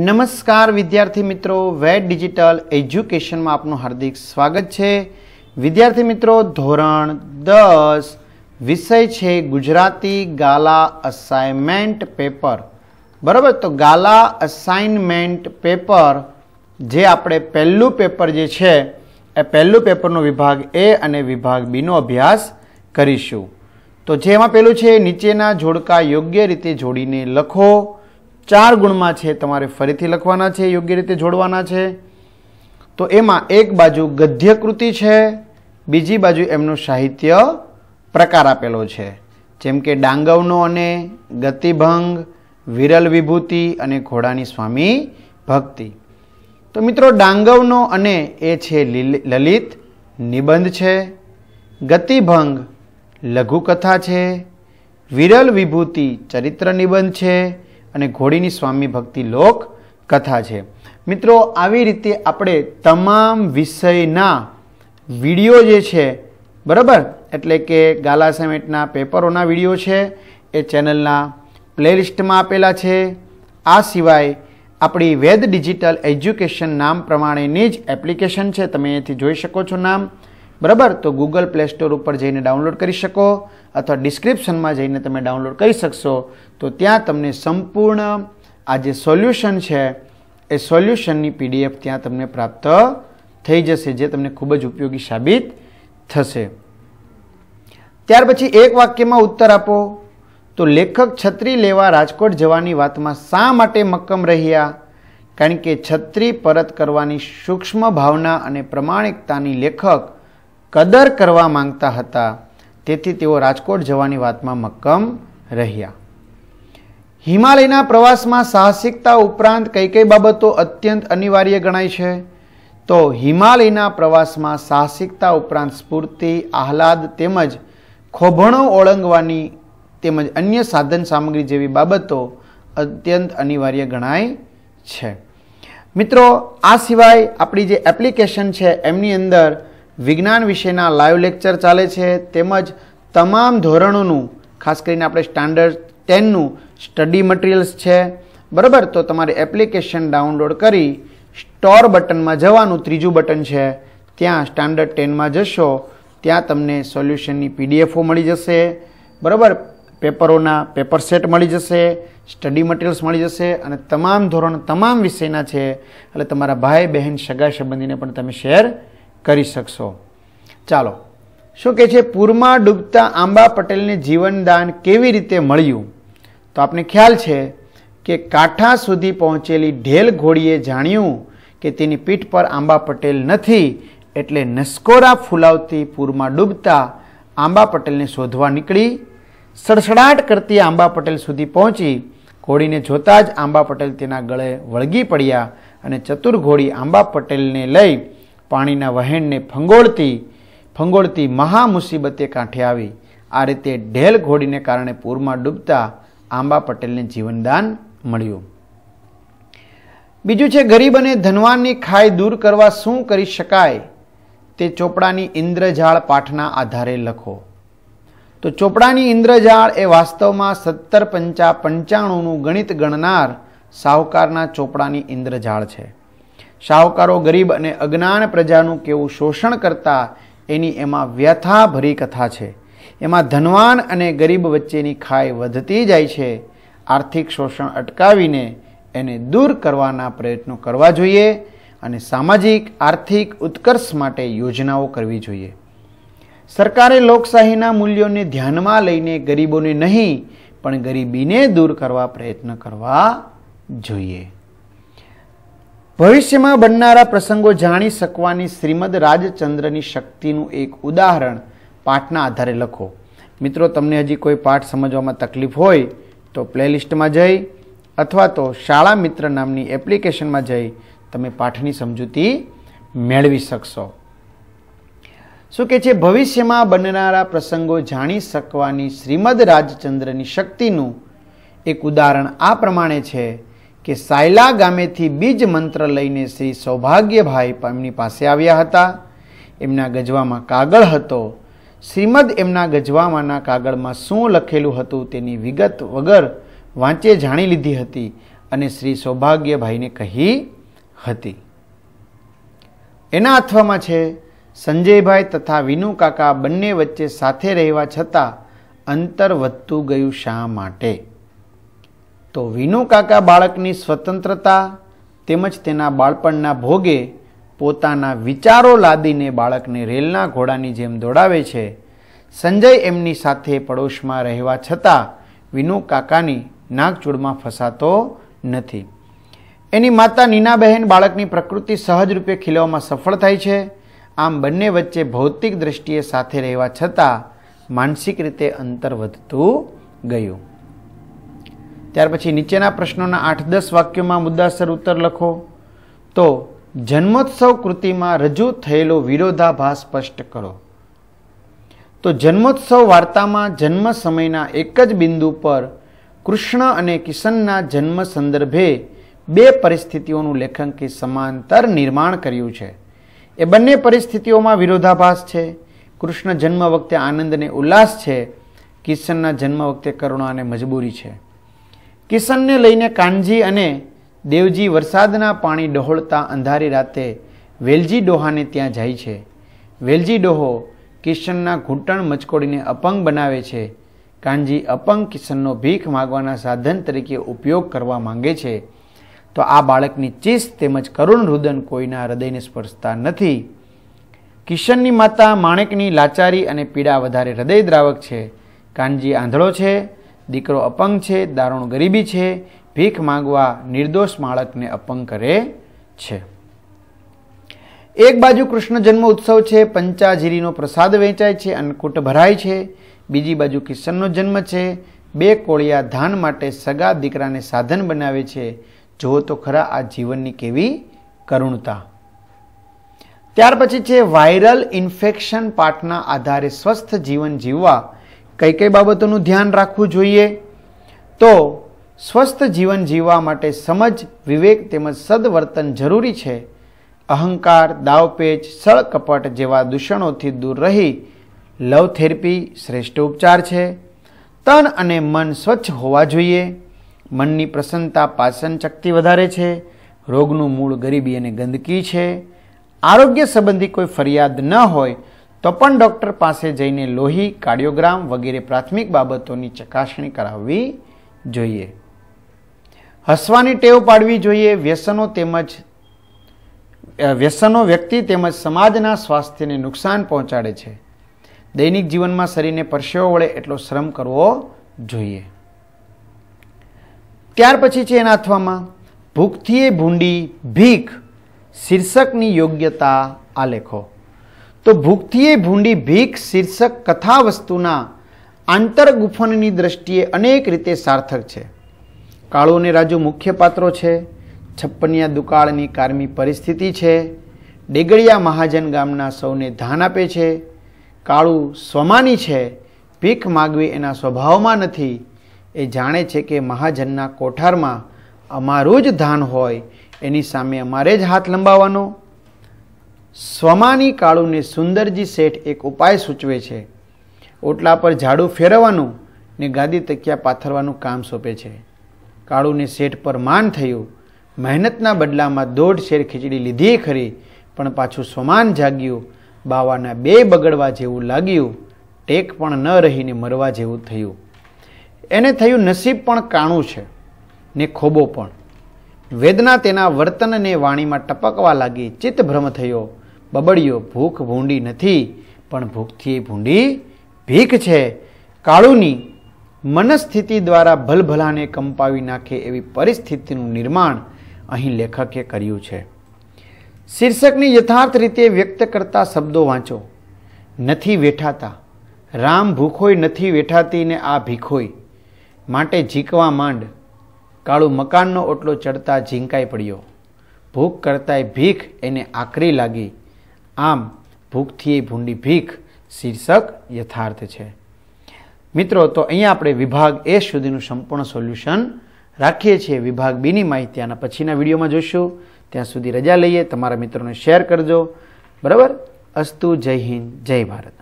નમસ્કાર વિદ્યાર્થી મિત્રો વેટ ડિજિટલ એજ્યુકેશનમાં આપનું હાર્દિક સ્વાગત છે વિદ્યાર્થી મિત્રો ધોરણ દસ વિષય છે ગુજરાતી ગાલા અસાઇનમેન્ટ પેપર બરાબર તો ગાલા અસાઇનમેન્ટ પેપર જે આપણે પહેલું પેપર જે છે એ પહેલું પેપરનો વિભાગ એ અને વિભાગ બીનો અભ્યાસ કરીશું તો જેમાં પેલું છે નીચેના જોડકા યોગ્ય રીતે જોડીને લખો ચાર ગુણમાં છે તમારે ફરીથી લખવાના છે યોગ્ય રીતે જોડવાના છે તો એમાં એક બાજુ ગદ્ય કૃતિ છે બીજી બાજુ એમનું સાહિત્ય પ્રકાર આપેલો છે જેમ કે ડાંગવનો અને ગતિભંગ વિરલ વિભૂતિ અને ઘોડાની સ્વામી ભક્તિ તો મિત્રો ડાંગવનો અને એ છે લલિત નિબંધ છે ગતિભંગ લઘુકથા છે વિરલ વિભૂતિ ચરિત્ર નિબંધ છે અને ઘોડીની સ્વામી ભક્તિ લોક કથા છે મિત્રો આવી રીતે આપણે તમામ વિષયના વિડીયો જે છે બરાબર એટલે કે ગાલા સમેટના પેપરોના વિડીયો છે એ ચેનલના પ્લેલિસ્ટમાં આપેલા છે આ સિવાય આપણી વેદ ડિજિટલ એજ્યુકેશન નામ પ્રમાણેની જ એપ્લિકેશન છે તમે અહીંથી જોઈ શકો છો નામ બરાબર તો ગૂગલ પ્લે સ્ટોર ઉપર જઈને ડાઉનલોડ કરી શકો અથવા ડિસ્ક્રિપ્શનમાં જઈને તમે ડાઉનલોડ કરી શકશો તો ત્યાં તમને સંપૂર્ણ આ જે સોલ્યુશન છે એ સોલ્યુશનની પીડીએફ ત્યાં તમને પ્રાપ્ત થઈ જશે જે તમને ખૂબ જ ઉપયોગી સાબિત થશે ત્યાર પછી એક વાક્યમાં ઉત્તર આપો તો લેખક છત્રી લેવા રાજકોટ જવાની વાતમાં શા માટે મક્કમ રહ્યા કારણ કે છત્રી પરત કરવાની સૂક્ષ્મ ભાવના અને પ્રમાણિકતાની લેખક કદર કરવા માંગતા હતા તેથી તેઓ રાજકોટ જવાની વાતમાં મક્કમ રહ્યા હિમાલયના પ્રવાસમાં સાહસિકતા ઉપરાંત કઈ કઈ બાબતો અત્યંત અનિવાર્ય ગણાય છે તો હિમાલયના પ્રવાસમાં સાહસિકતા ઉપરાંત સ્ફૂર્તિ આહલાદ તેમજ ખોભણો ઓળંગવાની તેમજ અન્ય સાધન સામગ્રી જેવી બાબતો અત્યંત અનિવાર્ય ગણાય છે મિત્રો આ સિવાય આપણી જે એપ્લિકેશન છે એમની અંદર વિજ્ઞાન વિષયના લાઈવ લેક્ચર ચાલે છે તેમજ તમામ ધોરણોનું ખાસ કરીને આપણે સ્ટાન્ડર્ડ ટેનનું સ્ટડી મટીરિયલ્સ છે બરાબર તો તમારે એપ્લિકેશન ડાઉનલોડ કરી સ્ટોર બટનમાં જવાનું ત્રીજું બટન છે ત્યાં સ્ટાન્ડર્ડ ટેનમાં જશો ત્યાં તમને સોલ્યુશનની પીડીએફઓ મળી જશે બરાબર પેપરોના પેપર સેટ મળી જશે સ્ટડી મટીરિયલ્સ મળી જશે અને તમામ ધોરણ તમામ વિષયના છે એટલે તમારા ભાઈ બહેન સગા સંબંધીને પણ તમે શેર કરી શકશો ચાલો શું કહે છે પૂરમાં ડૂબતા આંબા પટેલને જીવનદાન કેવી રીતે મળ્યું તો આપને ખ્યાલ છે કે કાંઠા સુધી પહોંચેલી ઢેલ ઘોડીએ જાણ્યું કે તેની પીઠ પર આંબા પટેલ નથી એટલે નસકોરા ફૂલાવતી પૂરમાં ડૂબતા આંબા પટેલને શોધવા નીકળી સડસડાટ કરતી આંબા પટેલ સુધી પહોંચી ઘોડીને જોતાં જ આંબા પટેલ તેના ગળે વળગી પડ્યા અને ચતુર ઘોડી આંબા પટેલને લઈ પાણીના વહેણને ફંગોળતી ફંગોળતી મહા મુસીબતે કાંઠે આવી આ રીતે ઢેલ ઘોડીને કારણે પૂરમાં ડૂબતા આંબા પટેલને જીવનદાન મળ્યું બીજું છે ગરીબ અને ધનવાનની ખાઈ દૂર કરવા શું કરી શકાય તે ચોપડાની ઇન્દ્રજાળ પાઠના આધારે લખો તો ચોપડાની ઇન્દ્રજાળ એ વાસ્તવમાં સત્તર પંચા પંચાણુંનું ગણિત ગણનાર સાહુકારના ચોપડાની ઇન્દ્રજાળ છે શાહુકારો ગરીબ અને અજ્ઞાન પ્રજાનું કેવું શોષણ કરતા એની એમાં વ્યથાભરી કથા છે એમાં ધનવાન અને ગરીબ વચ્ચેની ખાઈ વધતી જાય છે આર્થિક શોષણ અટકાવીને એને દૂર કરવાના પ્રયત્નો કરવા જોઈએ અને સામાજિક આર્થિક ઉત્કર્ષ માટે યોજનાઓ કરવી જોઈએ સરકારે લોકશાહીના મૂલ્યોને ધ્યાનમાં લઈને ગરીબોને નહીં પણ ગરીબીને દૂર કરવા પ્રયત્ન કરવા જોઈએ ભવિષ્યમાં બનનારા પ્રસંગો જાણી શકવાની શ્રીમદ રાજચંદ્રની શક્તિનું એક ઉદાહરણ પાઠના આધારે લખો મિત્રો તમને હજી કોઈ પાઠ સમજવામાં તકલીફ હોય તો પ્લેલિસ્ટમાં જઈ અથવા તો શાળા મિત્ર નામની એપ્લિકેશનમાં જઈ તમે પાઠની સમજૂતી મેળવી શકશો શું કે છે ભવિષ્યમાં બનનારા પ્રસંગો જાણી શકવાની શ્રીમદ રાજચંદ્રની શક્તિનું એક ઉદાહરણ આ પ્રમાણે છે કે સાયલા ગામેથી બીજ મંત્ર લઈને શ્રી સૌભાગ્યભાઈ એમની પાસે આવ્યા હતા એમના ગજવામાં કાગળ હતો શ્રીમદ એમના ગજવામાંના કાગળમાં શું લખેલું હતું તેની વિગત વગર વાંચે જાણી લીધી હતી અને શ્રી સૌભાગ્યભાઈને કહી હતી એના અથવામાં છે સંજયભાઈ તથા વિનુ કાકા બંને વચ્ચે સાથે રહેવા છતાં અંતર વધતું ગયું શા માટે તો વિનુ કાકા બાળકની સ્વતંત્રતા તેમજ તેના બાળપણના ભોગે પોતાના વિચારો લાદીને બાળકને રેલના ઘોડાની જેમ દોડાવે છે સંજય એમની સાથે પડોશમાં રહેવા છતાં વિનુ કાકાની નાગચૂડમાં ફસાતો નથી એની માતા નીનાબહેન બાળકની પ્રકૃતિ સહજ રૂપે ખીલવામાં સફળ થાય છે આમ બંને વચ્ચે ભૌતિક દ્રષ્ટિએ સાથે રહેવા છતાં માનસિક રીતે અંતર વધતું ગયું ત્યાર પછી નીચેના પ્રશ્નોના આઠ દસ વાક્યોમાં મુદ્દાસર ઉત્તર લખો તો જન્મોત્સવ કૃતિમાં રજૂ થયેલો વિરોધાભાસ સ્પષ્ટ કરો તો જન્મોત્સવ વાર્તામાં જન્મ સમયના એક જ બિંદુ પર કૃષ્ણ અને કિશનના જન્મ સંદર્ભે બે પરિસ્થિતિઓનું લેખન કે સમાંતર નિર્માણ કર્યું છે એ બંને પરિસ્થિતિઓમાં વિરોધાભાસ છે કૃષ્ણ જન્મ વખતે આનંદ અને ઉલ્લાસ છે કિશનના જન્મ વખતે કરુણા અને મજબૂરી છે કિશનને લઈને કાનજી અને દેવજી વરસાદના પાણી ડહોળતા અંધારી રાતે વેલજી ડોહાને ત્યાં જાય છે વેલજી ડોહો કિશનના ઘૂંટણ મચકોડીને અપંગ બનાવે છે કાનજી અપંગ કિશનનો ભીખ માગવાના સાધન તરીકે ઉપયોગ કરવા માંગે છે તો આ બાળકની ચીસ તેમજ કરુણ રુદન કોઈના હૃદયને સ્પર્શતા નથી કિશનની માતા માણેકની લાચારી અને પીડા વધારે હૃદયદ્રાવક છે કાનજી આંધળો છે દીકરો અપંગ છે દારૂણ ગરીબી છે ભીખ માંગવા નિર્દોષ માળકને અપંગ કરે છે એક બાજુ કૃષ્ણ જન્મ ઉત્સવ છે પંચાજીરીનો પ્રસાદ વેચાય છે અન્નકૂટ ભરાય છે બીજી બાજુ કિશનનો જન્મ છે બે કોળિયા ધાન માટે સગા દીકરાને સાધન બનાવે છે જો તો ખરા આ જીવનની કેવી કરુણતા ત્યાર પછી છે વાયરલ ઇન્ફેક્શન પાઠના આધારે સ્વસ્થ જીવન જીવવા કઈ કઈ બાબતોનું ધ્યાન રાખવું જોઈએ તો સ્વસ્થ જીવન જીવવા માટે સમજ વિવેક તેમજ સદવર્તન જરૂરી છે અહંકાર દાવપેચ સળકપટ જેવા દૂષણોથી દૂર રહી લવ થેરપી શ્રેષ્ઠ ઉપચાર છે તન અને મન સ્વચ્છ હોવા જોઈએ મનની પ્રસન્નતા પાચન શક્તિ વધારે છે રોગનું મૂળ ગરીબી અને ગંદકી છે આરોગ્ય સંબંધી કોઈ ફરિયાદ ન હોય તો પણ ડૉક્ટર પાસે જઈને લોહી કાર્ડિયોગ્રામ વગેરે પ્રાથમિક બાબતોની ચકાસણી કરાવવી જોઈએ હસવાની ટેવ પાડવી જોઈએ વ્યસનો તેમજ વ્યસનો વ્યક્તિ તેમજ સમાજના સ્વાસ્થ્યને નુકસાન પહોંચાડે છે દૈનિક જીવનમાં શરીરને પરસેવો વળે એટલો શ્રમ કરવો જોઈએ ત્યાર પછી છે એના અથવામાં ભૂખથી ભૂંડી ભીખ શીર્ષકની યોગ્યતા આલેખો તો ભૂખથી ભૂંડી ભીખ શીર્ષક કથા વસ્તુના આંતરગુફનની દ્રષ્ટિએ અનેક રીતે સાર્થક છે કાળુ રાજુ મુખ્ય પાત્રો છે છપ્પનિયા દુકાળની કારમી પરિસ્થિતિ છે ડેગડિયા મહાજન ગામના સૌને ધ્યાન આપે છે કાળુ સ્વમાની છે ભીખ માગવી એના સ્વભાવમાં નથી એ જાણે છે કે મહાજનના કોઠારમાં અમારું જ ધાન હોય એની સામે અમારે જ હાથ લંબાવવાનો સ્વમાની કાળુને સુંદરજી શેઠ એક ઉપાય સૂચવે છે ઓટલા પર ઝાડુ ફેરવવાનું ને ગાદી તકિયા પાથરવાનું કામ સોંપે છે કાળુને શેઠ પર માન થયું મહેનતના બદલામાં દોઢ શેર ખીચડી લીધી ખરી પણ પાછું સ્વમાન જાગ્યું બાવાના બે બગડવા જેવું લાગ્યું ટેક પણ ન રહીને મરવા જેવું થયું એને થયું નસીબ પણ કાણું છે ને ખોબો પણ વેદના તેના વર્તનને વાણીમાં ટપકવા લાગી ચિત્તભ્રમ થયો બબડિયો ભૂખ ભૂંડી નથી પણ ભૂખથી ભૂંડી ભીખ છે કાળુની મનસ્થિતિ દ્વારા ભલભલાને કંપાવી નાખે એવી પરિસ્થિતિનું નિર્માણ અહીં લેખકે કર્યું છે શીર્ષકને યથાર્થ રીતે વ્યક્ત કરતા શબ્દો વાંચો નથી વેઠાતા રામ ભૂખોય નથી વેઠાતી ને આ ભીખોય માટે ઝીકવા માંડ કાળું મકાનનો ઓટલો ચડતા ઝીંકાઈ પડ્યો ભૂખ કરતાંય ભીખ એને આકરી લાગી આમ ભૂખથી એ ભૂંડી ભીખ શીર્ષક યથાર્થ છે મિત્રો તો અહીંયા આપણે વિભાગ એ સુધીનું સંપૂર્ણ સોલ્યુશન રાખીએ છીએ વિભાગ બીની માહિતી આના પછીના વિડીયોમાં જોઈશું ત્યાં સુધી રજા લઈએ તમારા મિત્રોને શેર કરજો બરાબર અસ્તુ જય હિન્દ જય ભારત